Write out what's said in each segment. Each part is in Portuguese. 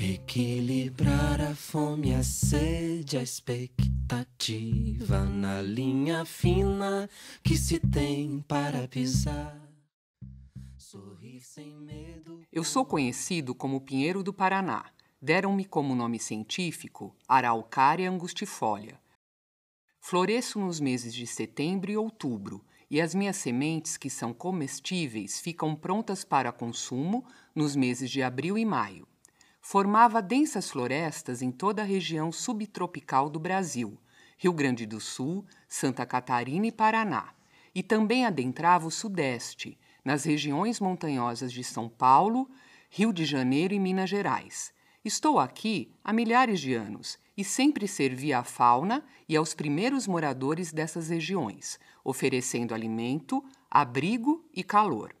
Equilibrar a fome, a sede, a expectativa na linha fina que se tem para pisar. Sorrir sem medo. Eu sou conhecido como Pinheiro do Paraná. Deram-me como nome científico Araucária angustifolia. Floresço nos meses de setembro e outubro e as minhas sementes, que são comestíveis, ficam prontas para consumo nos meses de abril e maio formava densas florestas em toda a região subtropical do Brasil, Rio Grande do Sul, Santa Catarina e Paraná, e também adentrava o Sudeste, nas regiões montanhosas de São Paulo, Rio de Janeiro e Minas Gerais. Estou aqui há milhares de anos e sempre servi à fauna e aos primeiros moradores dessas regiões, oferecendo alimento, abrigo e calor.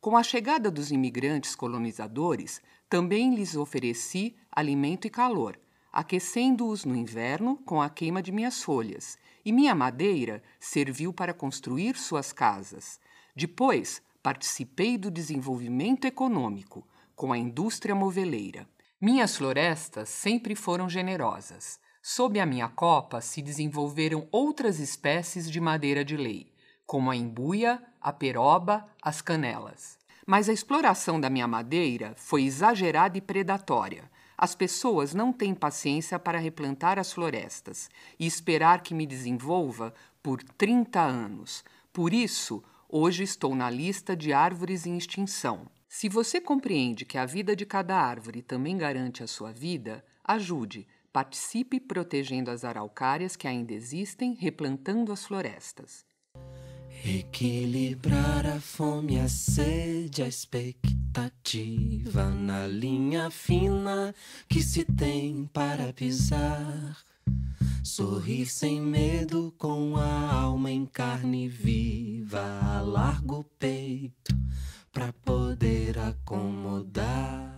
Com a chegada dos imigrantes colonizadores, também lhes ofereci alimento e calor, aquecendo-os no inverno com a queima de minhas folhas, e minha madeira serviu para construir suas casas. Depois, participei do desenvolvimento econômico, com a indústria moveleira. Minhas florestas sempre foram generosas. Sob a minha copa se desenvolveram outras espécies de madeira de lei, como a imbuia, a peroba, as canelas. Mas a exploração da minha madeira foi exagerada e predatória. As pessoas não têm paciência para replantar as florestas e esperar que me desenvolva por 30 anos. Por isso, hoje estou na lista de árvores em extinção. Se você compreende que a vida de cada árvore também garante a sua vida, ajude, participe protegendo as araucárias que ainda existem, replantando as florestas. Equilibrar a fome, a sede, a expectativa na linha fina que se tem para pisar. Sorrir sem medo com a alma em carne viva, a largo peito para poder acomodar.